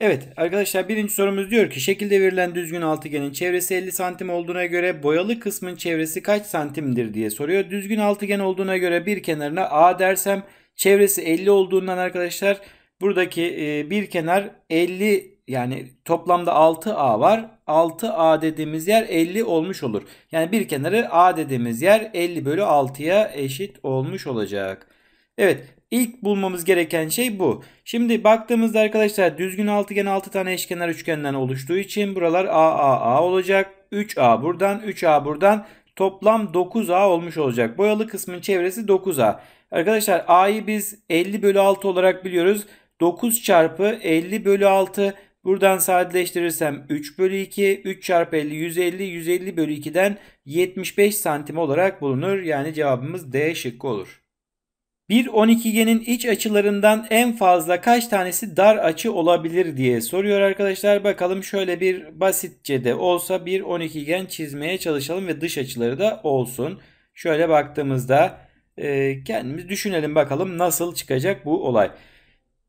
Evet arkadaşlar birinci sorumuz diyor ki şekilde verilen düzgün altıgenin çevresi 50 santim olduğuna göre boyalı kısmın çevresi kaç santimdir diye soruyor. Düzgün altıgen olduğuna göre bir kenarına A dersem çevresi 50 olduğundan arkadaşlar buradaki e, bir kenar 50 yani toplamda 6A var. 6A dediğimiz yer 50 olmuş olur. Yani bir kenarı A dediğimiz yer 50 bölü 6'ya eşit olmuş olacak. Evet İlk bulmamız gereken şey bu. Şimdi baktığımızda arkadaşlar düzgün altıgen 6 tane eşkenar üçgenden oluştuğu için buralar AAA olacak. 3A buradan 3A buradan toplam 9A olmuş olacak. Boyalı kısmın çevresi 9A. Arkadaşlar A'yı biz 50 bölü 6 olarak biliyoruz. 9 çarpı 50 bölü 6 Buradan sadeleştirirsem 3 bölü 2, 3 çarpı 50, 150, 150 bölü 2'den 75 santim olarak bulunur. Yani cevabımız D şıkkı olur. Bir onikgenin iç açılarından en fazla kaç tanesi dar açı olabilir diye soruyor arkadaşlar. Bakalım şöyle bir basitçe de olsa bir onikgen çizmeye çalışalım ve dış açıları da olsun. Şöyle baktığımızda e, kendimiz düşünelim bakalım nasıl çıkacak bu olay.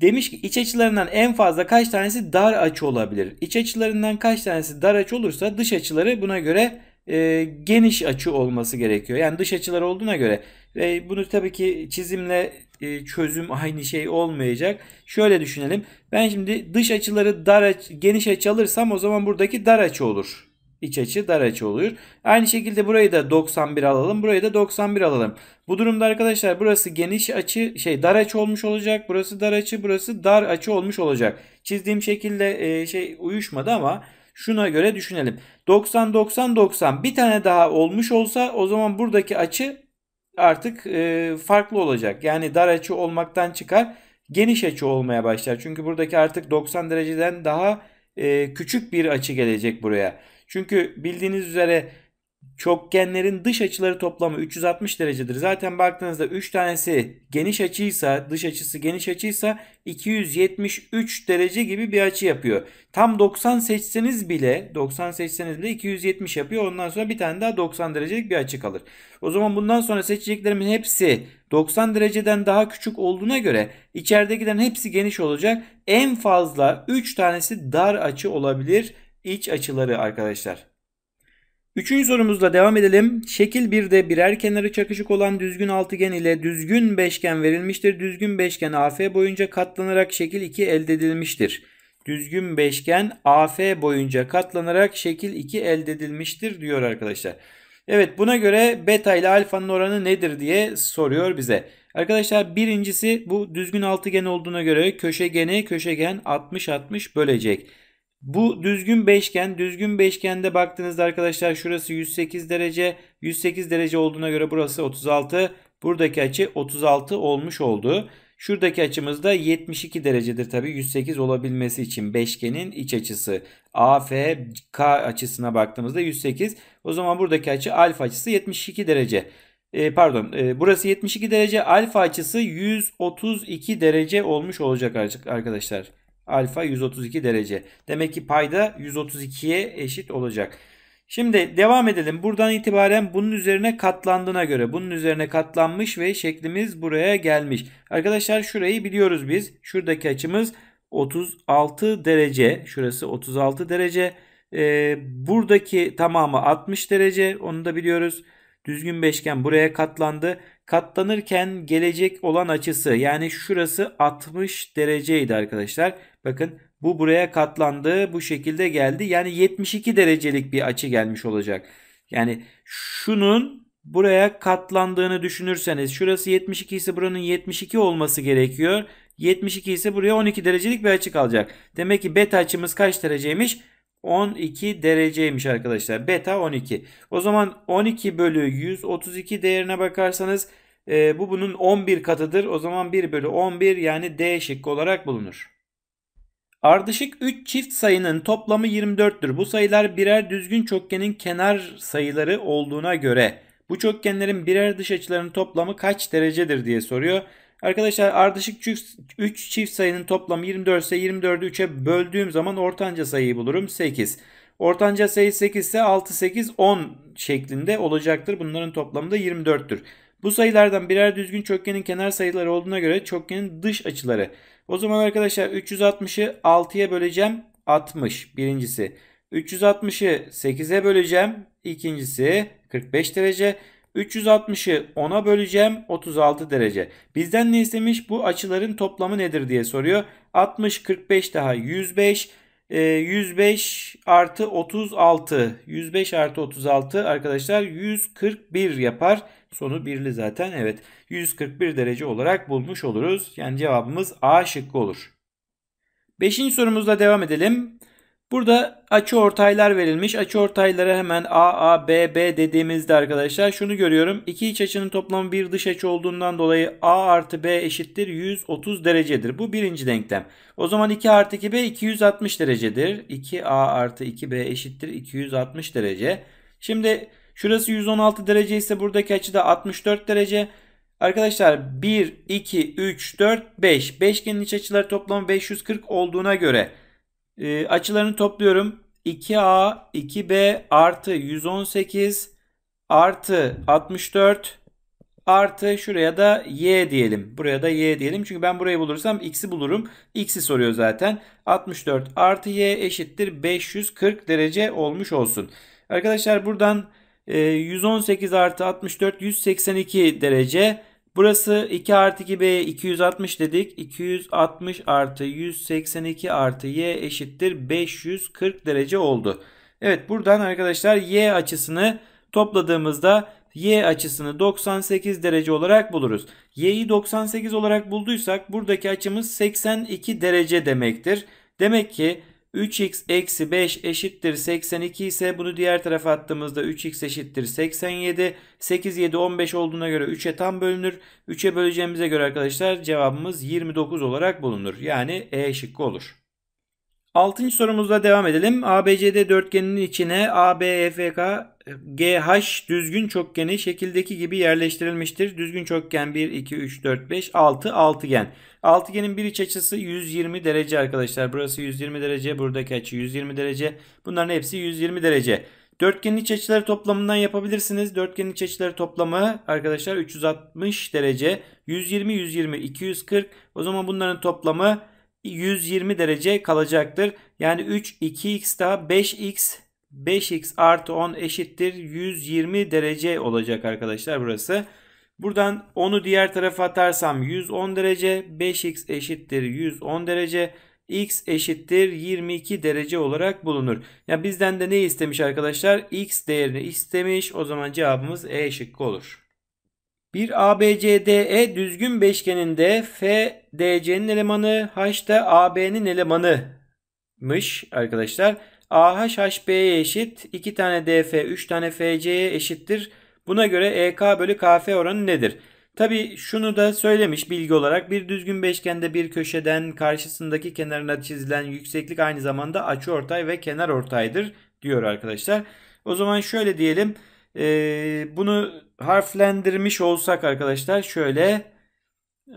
Demiş ki iç açılarından en fazla kaç tanesi dar açı olabilir? İç açılarından kaç tanesi dar açı olursa dış açıları buna göre e, geniş açı olması gerekiyor. Yani dış açılar olduğuna göre ve bunu tabii ki çizimle e, çözüm aynı şey olmayacak. Şöyle düşünelim. Ben şimdi dış açıları dar aç, geniş açı alırsam o zaman buradaki dar açı olur. İç açı dar açı oluyor. Aynı şekilde burayı da 91 alalım. Burayı da 91 alalım. Bu durumda arkadaşlar burası geniş açı şey dar açı olmuş olacak. Burası dar açı burası dar açı olmuş olacak. Çizdiğim şekilde e, şey uyuşmadı ama Şuna göre düşünelim. 90 90 90 bir tane daha olmuş olsa o zaman buradaki açı artık e, farklı olacak. Yani dar açı olmaktan çıkar geniş açı olmaya başlar. Çünkü buradaki artık 90 dereceden daha e, küçük bir açı gelecek buraya. Çünkü bildiğiniz üzere Çokgenlerin dış açıları toplamı 360 derecedir. Zaten baktığınızda 3 tanesi geniş açıysa, dış açısı geniş açıysa 273 derece gibi bir açı yapıyor. Tam 90 seçseniz bile, 90 seçseniz bile 270 yapıyor. Ondan sonra bir tane daha 90 derecelik bir açı kalır. O zaman bundan sonra seçeceklerimin hepsi 90 dereceden daha küçük olduğuna göre içeridekilerin hepsi geniş olacak. En fazla 3 tanesi dar açı olabilir iç açıları arkadaşlar. Üçüncü sorumuzla devam edelim. Şekil 1'de birer kenarı çakışık olan düzgün altıgen ile düzgün beşgen verilmiştir. Düzgün beşgen AF boyunca katlanarak şekil 2 elde edilmiştir. Düzgün beşgen AF boyunca katlanarak şekil 2 elde edilmiştir diyor arkadaşlar. Evet buna göre beta ile alfanın oranı nedir diye soruyor bize. Arkadaşlar birincisi bu düzgün altıgen olduğuna göre köşegeni köşegen 60-60 bölecek. Bu düzgün beşgen. Düzgün beşgende baktığınızda arkadaşlar şurası 108 derece. 108 derece olduğuna göre burası 36. Buradaki açı 36 olmuş oldu. Şuradaki açımız da 72 derecedir tabi 108 olabilmesi için beşgenin iç açısı AFK açısına baktığımızda 108. O zaman buradaki açı alfa açısı 72 derece. E, pardon e, burası 72 derece alfa açısı 132 derece olmuş olacak arkadaşlar alfa 132 derece. Demek ki payda 132'ye eşit olacak. Şimdi devam edelim. Buradan itibaren bunun üzerine katlandığına göre bunun üzerine katlanmış ve şeklimiz buraya gelmiş. Arkadaşlar şurayı biliyoruz biz. Şuradaki açımız 36 derece. Şurası 36 derece. Ee, buradaki tamamı 60 derece. Onu da biliyoruz. Düzgün beşgen buraya katlandı. Katlanırken gelecek olan açısı yani şurası 60 dereceydi arkadaşlar. Bakın bu buraya katlandı bu şekilde geldi. Yani 72 derecelik bir açı gelmiş olacak. Yani şunun buraya katlandığını düşünürseniz şurası 72 ise buranın 72 olması gerekiyor. 72 ise buraya 12 derecelik bir açı kalacak. Demek ki beta açımız kaç dereceymiş? 12 dereceymiş arkadaşlar. Beta 12. O zaman 12 bölü 132 değerine bakarsanız e, bu bunun 11 katıdır. O zaman 1 bölü 11 yani D şıkkı olarak bulunur. Ardışık 3 çift sayının toplamı 24'tür. Bu sayılar birer düzgün çokgenin kenar sayıları olduğuna göre bu çokgenlerin birer dış açılarının toplamı kaç derecedir diye soruyor. Arkadaşlar ardışık 3 çift sayının toplamı 24 ise 24'ü 3'e böldüğüm zaman ortanca sayıyı bulurum 8. Ortanca sayı 8 ise 6, 8, 10 şeklinde olacaktır. Bunların toplamı da 24'tür. Bu sayılardan birer düzgün çokgenin kenar sayıları olduğuna göre çokgenin dış açıları. O zaman arkadaşlar 360'ı 6'ya böleceğim 60 birincisi. 360'ı 8'e böleceğim ikincisi 45 derece. 360'ı 10'a böleceğim 36 derece. Bizden ne istemiş? Bu açıların toplamı nedir diye soruyor. 60 45 daha 105 105 e, artı 36 105 artı 36 arkadaşlar 141 yapar. Sonu birli zaten. Evet 141 derece olarak bulmuş oluruz. Yani cevabımız A şıkkı olur. Beşinci sorumuzla devam edelim. Burada açı ortaylar verilmiş. Açı ortaylara hemen AA BB dediğimizde arkadaşlar şunu görüyorum. İki iç açının toplamı bir dış açı olduğundan dolayı A artı B eşittir 130 derecedir. Bu birinci denklem. O zaman 2 artı 2B 260 derecedir. 2A artı 2B eşittir 260 derece. Şimdi Şurası 116 derece ise buradaki açı da 64 derece. Arkadaşlar 1, 2, 3, 4, 5. Beşgenin iç açıları toplamı 540 olduğuna göre e, açılarını topluyorum. 2A, 2B artı 118 artı 64 artı şuraya da y diyelim. Buraya da y diyelim. Çünkü ben burayı bulursam x'i bulurum. X'i soruyor zaten. 64 artı y eşittir 540 derece olmuş olsun. Arkadaşlar buradan 118 ee, artı 64 182 derece. Burası 2 artı 2b 260 dedik. 260 artı 182 artı y eşittir 540 derece oldu. Evet buradan arkadaşlar y açısını topladığımızda y açısını 98 derece olarak buluruz. y'yi 98 olarak bulduysak buradaki açımız 82 derece demektir. Demek ki 3x eksi 5 eşittir 82 ise bunu diğer tarafa attığımızda 3x eşittir 87. 8, 7, 15 olduğuna göre 3'e tam bölünür. 3'e böleceğimize göre arkadaşlar cevabımız 29 olarak bulunur. Yani E şıkkı olur. Altıncı sorumuzla devam edelim. ABCD dörtgeninin içine ABFK e, GH düzgün çokgeni şekildeki gibi yerleştirilmiştir. Düzgün çokgen 1, 2, 3, 4, 5, 6, altıgen. Altıgenin bir iç açısı 120 derece arkadaşlar. Burası 120 derece, buradaki açı 120 derece. Bunların hepsi 120 derece. Dörtgenin iç açıları toplamından yapabilirsiniz. Dörtgenin iç açıları toplamı arkadaşlar 360 derece. 120, 120, 240. O zaman bunların toplamı 120 derece kalacaktır. Yani 3 2x daha 5x 5x artı 10 eşittir 120 derece olacak arkadaşlar burası. Buradan 10'u diğer tarafa atarsam 110 derece 5x eşittir 110 derece x eşittir 22 derece olarak bulunur. Ya bizden de ne istemiş arkadaşlar? x değerini istemiş. O zaman cevabımız E şıkkı olur. Bir ABCDE düzgün beşgeninde FDC'nin elemanı H de AB'nin elemanımış arkadaşlar. AH HB'ye eşit 2 tane DF 3 tane FC'ye eşittir. Buna göre EK bölü KF oranı nedir? Tabi şunu da söylemiş bilgi olarak bir düzgün beşgende bir köşeden karşısındaki kenarına çizilen yükseklik aynı zamanda açı ortay ve kenar ortaydır diyor arkadaşlar. O zaman şöyle diyelim e, bunu harflendirmiş olsak arkadaşlar şöyle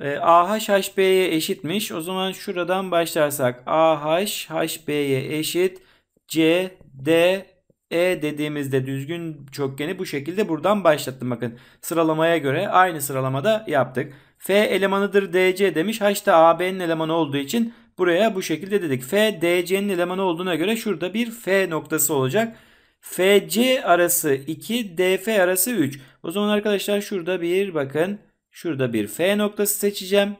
e, AH HB'ye eşitmiş. O zaman şuradan başlarsak AH HB'ye eşit C D E dediğimizde düzgün çokgeni bu şekilde buradan başlattım. Bakın sıralamaya göre aynı sıralamada yaptık. F elemanıdır DC demiş. H da AB'nin elemanı olduğu için buraya bu şekilde dedik. F DC'nin elemanı olduğuna göre şurada bir F noktası olacak. FC arası 2, DF arası 3. O zaman arkadaşlar şurada bir bakın. Şurada bir F noktası seçeceğim.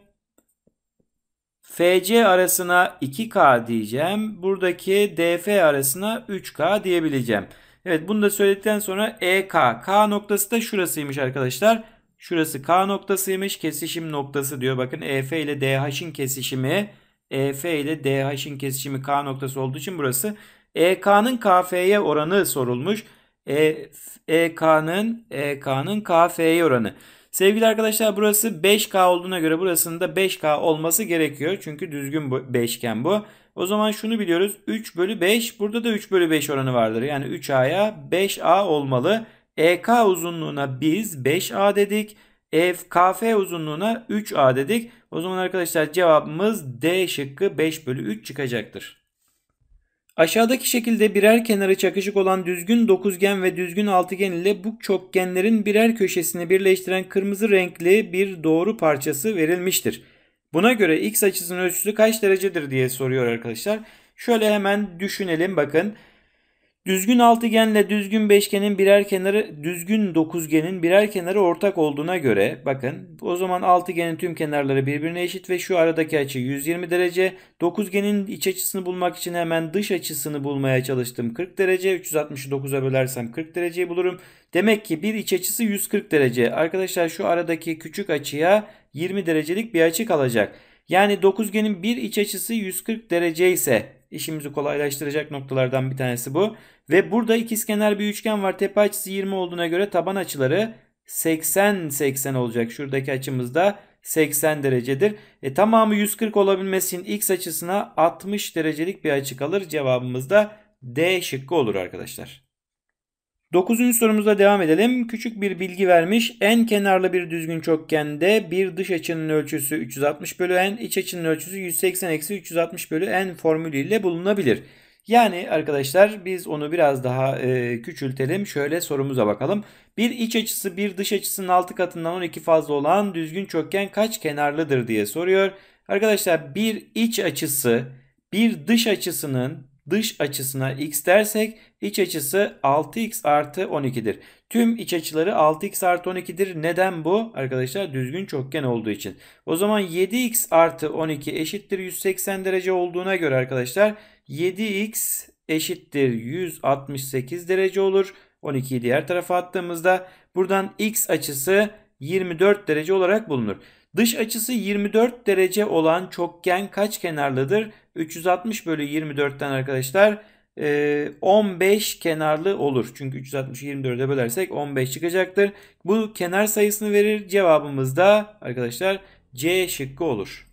FC arasına 2K diyeceğim. Buradaki DF arasına 3K diyebileceğim. Evet bunu da söyledikten sonra EK. K noktası da şurasıymış arkadaşlar. Şurası K noktasıymış. Kesişim noktası diyor. Bakın EF ile DH'in kesişimi. EF ile DH'in kesişimi K noktası olduğu için burası EK'nın KF'ye oranı sorulmuş. E, EK'nın EK'nın KF'ye oranı. Sevgili arkadaşlar burası 5K olduğuna göre burasının da 5K olması gerekiyor. Çünkü düzgün beşgen bu. O zaman şunu biliyoruz. 3 bölü 5 burada da 3 bölü 5 oranı vardır. Yani 3A'ya 5A olmalı. EK uzunluğuna biz 5A dedik. E, KF uzunluğuna 3A dedik. O zaman arkadaşlar cevabımız D şıkkı 5 bölü 3 çıkacaktır. Aşağıdaki şekilde birer kenarı çakışık olan düzgün dokuzgen ve düzgün altıgen ile bu çokgenlerin birer köşesini birleştiren kırmızı renkli bir doğru parçası verilmiştir. Buna göre x açısının ölçüsü kaç derecedir diye soruyor arkadaşlar. Şöyle hemen düşünelim bakın. Düzgün altıgenle düzgün beşgenin birer kenarı, düzgün dokuzgenin birer kenarı ortak olduğuna göre bakın o zaman altıgenin tüm kenarları birbirine eşit ve şu aradaki açı 120 derece. Dokuzgenin iç açısını bulmak için hemen dış açısını bulmaya çalıştım. 40 derece 369'a bölersem 40 dereceyi bulurum. Demek ki bir iç açısı 140 derece. Arkadaşlar şu aradaki küçük açıya 20 derecelik bir açı kalacak. Yani dokuzgenin bir iç açısı 140 derece ise işimizi kolaylaştıracak noktalardan bir tanesi bu. Ve burada ikizkenar bir üçgen var. Tepe açısı 20 olduğuna göre taban açıları 80-80 olacak. Şuradaki açımızda 80 derecedir. E, tamamı 140 olabilmesi için x açısına 60 derecelik bir açı kalır. Cevabımız da D şıkkı olur arkadaşlar. 9. sorumuza devam edelim. Küçük bir bilgi vermiş. En kenarlı bir düzgün çokgende bir dış açının ölçüsü 360 bölü n, iç açının ölçüsü 180 eksi 360 bölü n formülü ile bulunabilir. Yani arkadaşlar biz onu biraz daha e, küçültelim. Şöyle sorumuza bakalım. Bir iç açısı bir dış açısının 6 katından 12 fazla olan düzgün çokgen kaç kenarlıdır diye soruyor. Arkadaşlar bir iç açısı bir dış açısının dış açısına x dersek iç açısı 6x artı 12'dir. Tüm iç açıları 6x artı 12'dir. Neden bu? Arkadaşlar düzgün çokgen olduğu için. O zaman 7x artı 12 eşittir 180 derece olduğuna göre arkadaşlar 7x eşittir 168 derece olur. 12'yi diğer tarafa attığımızda buradan x açısı 24 derece olarak bulunur. Dış açısı 24 derece olan çokgen kaç kenarlıdır? 360 bölü 24'ten arkadaşlar 15 e, kenarlı olur. Çünkü 360'ı 24'e bölersek 15 çıkacaktır. Bu kenar sayısını verir. Cevabımız da arkadaşlar C şıkkı olur.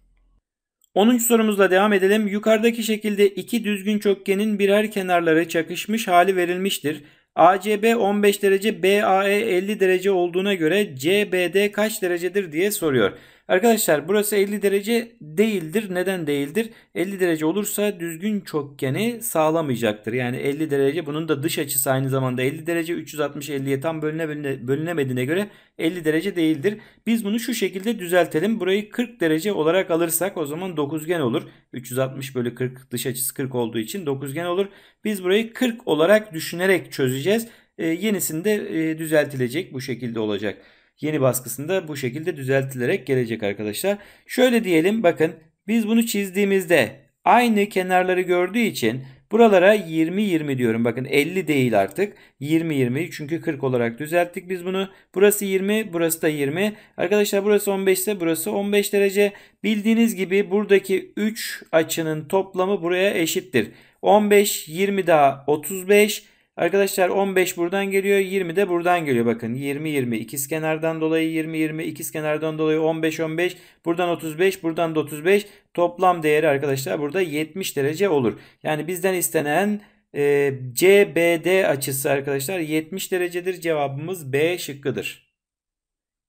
10. sorumuzla devam edelim. Yukarıdaki şekilde iki düzgün çokgenin birer kenarları çakışmış hali verilmiştir. ACB 15 derece, BAE 50 derece olduğuna göre CBD kaç derecedir diye soruyor. Arkadaşlar burası 50 derece değildir. Neden değildir? 50 derece olursa düzgün çokgeni sağlamayacaktır. Yani 50 derece bunun da dış açısı aynı zamanda 50 derece 360 50'ye tam bölüne, bölüne, bölünemediğine göre 50 derece değildir. Biz bunu şu şekilde düzeltelim. Burayı 40 derece olarak alırsak o zaman dokuzgen olur. 360 bölü 40 dış açısı 40 olduğu için dokuzgen olur. Biz burayı 40 olarak düşünerek çözeceğiz. E, yenisinde e, düzeltilecek bu şekilde olacak yeni baskısında bu şekilde düzeltilerek gelecek arkadaşlar. Şöyle diyelim bakın biz bunu çizdiğimizde aynı kenarları gördüğü için buralara 20-20 diyorum. Bakın 50 değil artık. 20-20 çünkü 40 olarak düzelttik biz bunu. Burası 20 burası da 20. Arkadaşlar burası 15 ise burası 15 derece. Bildiğiniz gibi buradaki 3 açının toplamı buraya eşittir. 15, 20 daha 35, Arkadaşlar 15 buradan geliyor 20 de buradan geliyor bakın 20 20 ikiz kenardan dolayı 20 20 ikiz kenardan dolayı 15 15 buradan 35 buradan da 35 toplam değeri arkadaşlar burada 70 derece olur. Yani bizden istenen e, CBD açısı arkadaşlar 70 derecedir cevabımız B şıkkıdır.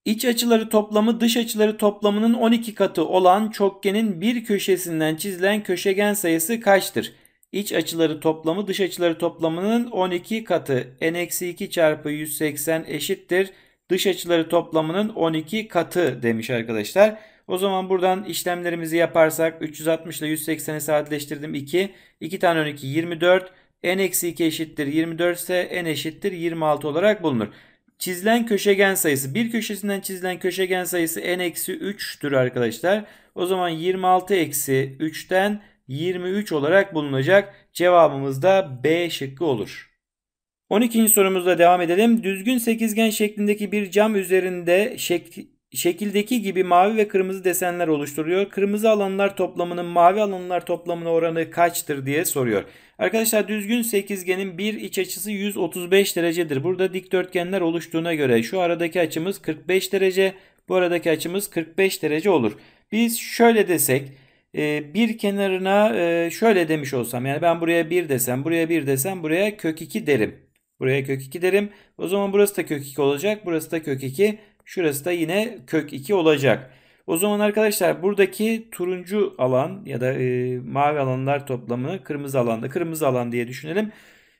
İç açıları toplamı dış açıları toplamının 12 katı olan çokgenin bir köşesinden çizilen köşegen sayısı kaçtır? iç açıları toplamı dış açıları toplamının 12 katı. N-2 çarpı 180 eşittir. Dış açıları toplamının 12 katı demiş arkadaşlar. O zaman buradan işlemlerimizi yaparsak 360 ile 180'i sadeleştirdim 2. 2 tane 12 24. N-2 eşittir 24 ise N eşittir 26 olarak bulunur. Çizilen köşegen sayısı bir köşesinden çizilen köşegen sayısı n-3'tür arkadaşlar. O zaman 26 eksi 3'ten 23 olarak bulunacak. Cevabımız da B şıkkı olur. 12. sorumuzla devam edelim. Düzgün sekizgen şeklindeki bir cam üzerinde şek şekildeki gibi mavi ve kırmızı desenler oluşturuyor. Kırmızı alanlar toplamının mavi alanlar toplamına oranı kaçtır diye soruyor. Arkadaşlar düzgün sekizgenin bir iç açısı 135 derecedir. Burada dikdörtgenler oluştuğuna göre şu aradaki açımız 45 derece. Bu aradaki açımız 45 derece olur. Biz şöyle desek ee, bir kenarına e, şöyle demiş olsam yani ben buraya 1 desem buraya 1 desem buraya kök 2 derim. Buraya kök 2 derim. O zaman burası da kök 2 olacak. Burası da kök 2. Şurası da yine kök 2 olacak. O zaman arkadaşlar buradaki turuncu alan ya da e, mavi alanlar toplamını kırmızı alanda kırmızı alan diye düşünelim.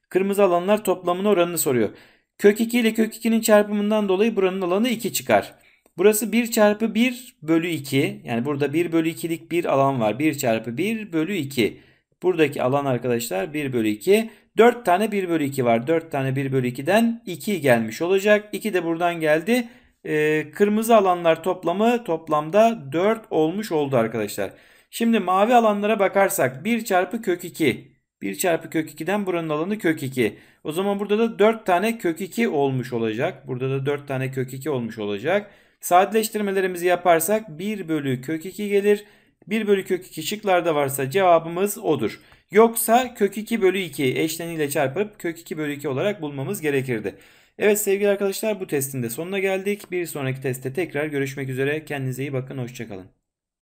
Kırmızı alanlar toplamının oranını soruyor. Kök 2 ile kök 2'nin çarpımından dolayı buranın alanı 2 çıkar. Burası 1 çarpı 1 bölü 2. Yani burada 1 bölü 2'lik bir alan var. 1 çarpı 1 bölü 2. Buradaki alan arkadaşlar 1 bölü 2. 4 tane 1 bölü 2 var. 4 tane 1 bölü 2'den 2 gelmiş olacak. 2 de buradan geldi. Ee, kırmızı alanlar toplamı toplamda 4 olmuş oldu arkadaşlar. Şimdi mavi alanlara bakarsak 1 çarpı kök 2. 1 çarpı kök 2'den buranın alanı kök 2. O zaman burada da 4 tane kök 2 olmuş olacak. Burada da 4 tane kök 2 olmuş olacak. Sadeleştirmelerimizi yaparsak 1 bölü kök 2 gelir. 1 bölü kök 2 şıklarda varsa cevabımız odur. Yoksa kök 2 bölü 2 eşleniyle çarpıp kök 2 bölü 2 olarak bulmamız gerekirdi. Evet sevgili arkadaşlar bu testin de sonuna geldik. Bir sonraki teste tekrar görüşmek üzere. Kendinize iyi bakın. Hoşçakalın.